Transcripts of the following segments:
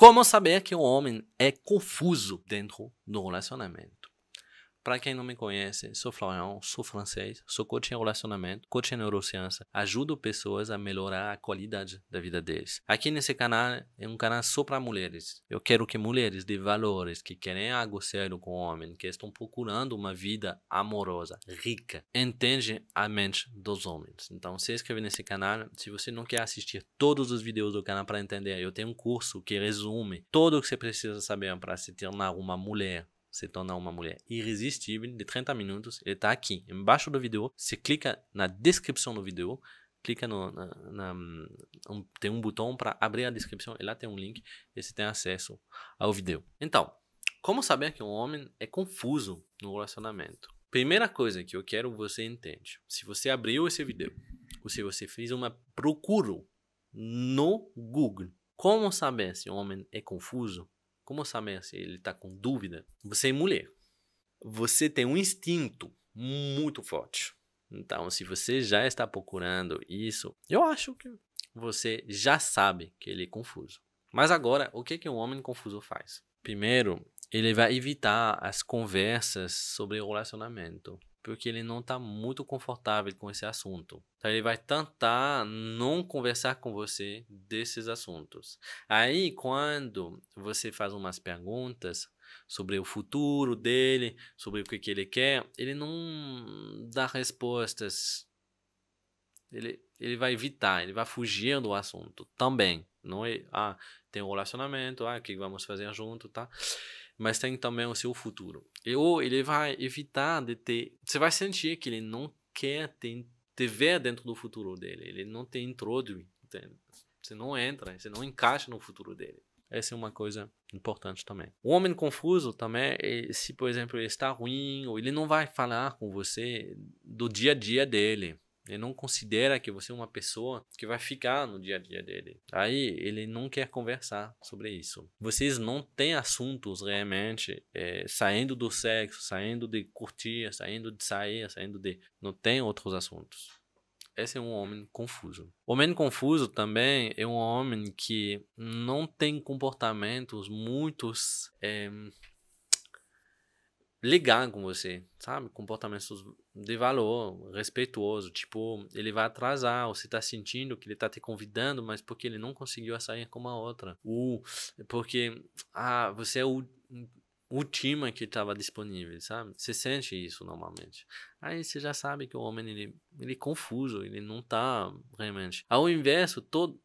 Como saber que o homem é confuso dentro do relacionamento? Para quem não me conhece, sou Florian, sou francês, sou coach em relacionamento, coach em neurociência. Ajudo pessoas a melhorar a qualidade da vida deles. Aqui nesse canal é um canal só para mulheres. Eu quero que mulheres de valores, que querem algo sério com o homem, que estão procurando uma vida amorosa, rica, entendem a mente dos homens. Então, se inscreve nesse canal. Se você não quer assistir todos os vídeos do canal para entender, eu tenho um curso que resume tudo o que você precisa saber para se tornar uma mulher se tornar uma mulher irresistível de 30 minutos. Ele está aqui, embaixo do vídeo. Você clica na descrição do vídeo, clica no na, na, um, tem um botão para abrir a descrição e lá tem um link e você tem acesso ao vídeo. Então, como saber que um homem é confuso no relacionamento? Primeira coisa que eu quero você entende. Se você abriu esse vídeo, ou se você fez uma procura no Google, como saber se um homem é confuso como essa se assim, ele está com dúvida, você é mulher. Você tem um instinto muito forte. Então, se você já está procurando isso, eu acho que você já sabe que ele é confuso. Mas agora, o que que um homem confuso faz? Primeiro, ele vai evitar as conversas sobre o relacionamento, porque ele não está muito confortável com esse assunto. Então ele vai tentar não conversar com você desses assuntos. Aí quando você faz umas perguntas sobre o futuro dele, sobre o que, que ele quer, ele não dá respostas. Ele, ele vai evitar, ele vai fugir do assunto também. Não é, ah, tem um relacionamento, ah, o que vamos fazer junto, tá? mas tem também o seu futuro. ou ele vai evitar de ter. Você vai sentir que ele não quer te, te ver dentro do futuro dele, ele não te introduz, Você não entra, você não encaixa no futuro dele. Essa é uma coisa importante também. O homem confuso também, se por exemplo ele está ruim, ou ele não vai falar com você do dia a dia dele. Ele não considera que você é uma pessoa que vai ficar no dia a dia dele. Aí ele não quer conversar sobre isso. Vocês não têm assuntos realmente é, saindo do sexo, saindo de curtir, saindo de sair, saindo de. Não tem outros assuntos. Esse é um homem confuso. Homem confuso também é um homem que não tem comportamentos muitos. É, ligar com você, sabe? Comportamentos de valor, respeitoso, tipo, ele vai atrasar, ou você tá sentindo que ele tá te convidando, mas porque ele não conseguiu sair com uma outra. Ou porque ah, você é o última que estava disponível, sabe? Você sente isso normalmente. Aí você já sabe que o homem ele, ele é confuso, ele não tá realmente. Ao inverso, todo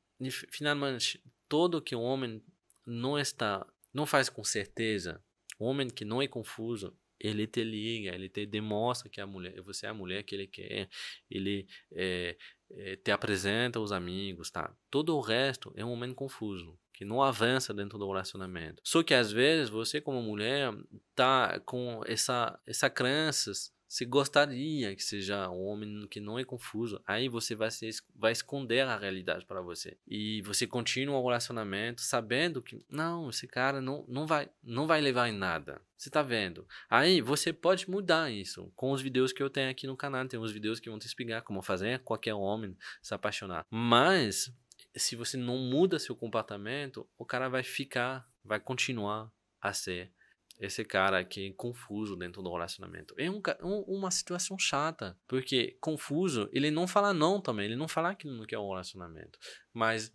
finalmente todo que o homem não está não faz com certeza, o homem que não é confuso, ele te liga, ele te demonstra que é a mulher, você é a mulher que ele quer, ele é, é, te apresenta os amigos, tá? Todo o resto é um momento confuso, que não avança dentro do relacionamento. Só que às vezes você como mulher tá com essa essa crenças você gostaria que seja um homem que não é confuso. Aí você vai, se, vai esconder a realidade para você. E você continua o relacionamento sabendo que, não, esse cara não, não, vai, não vai levar em nada. Você tá vendo? Aí você pode mudar isso com os vídeos que eu tenho aqui no canal. Tem uns vídeos que vão te explicar como fazer qualquer homem se apaixonar. Mas se você não muda seu comportamento, o cara vai ficar, vai continuar a ser esse cara aqui confuso dentro do relacionamento. É um, um, uma situação chata, porque confuso, ele não fala não também, ele não fala que ele não quer um relacionamento. Mas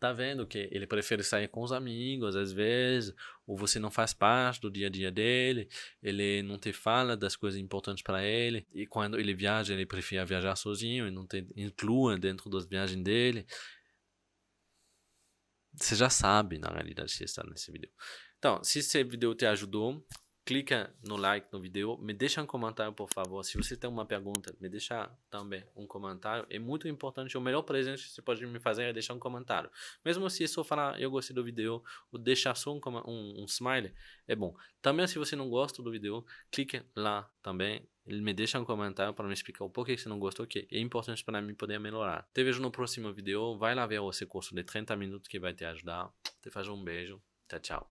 tá vendo que ele prefere sair com os amigos às vezes, ou você não faz parte do dia a dia dele, ele não te fala das coisas importantes para ele, e quando ele viaja, ele prefere viajar sozinho e não te inclua dentro das viagens dele. Você já sabe, na realidade, se está nesse vídeo. Então, se esse vídeo te ajudou, clica no like no vídeo, me deixa um comentário, por favor. Se você tem uma pergunta, me deixa também um comentário. É muito importante, o melhor presente que você pode me fazer é deixar um comentário. Mesmo se só falar, eu gostei do vídeo, ou deixar só um, um, um smile, é bom. Também, se você não gosta do vídeo, clique lá também. Me deixa um comentário para me explicar o porquê você não gostou, que é importante para mim poder melhorar. Te vejo no próximo vídeo. Vai lá ver o seu curso de 30 minutos que vai te ajudar. Te faço um beijo. Tchau, tchau.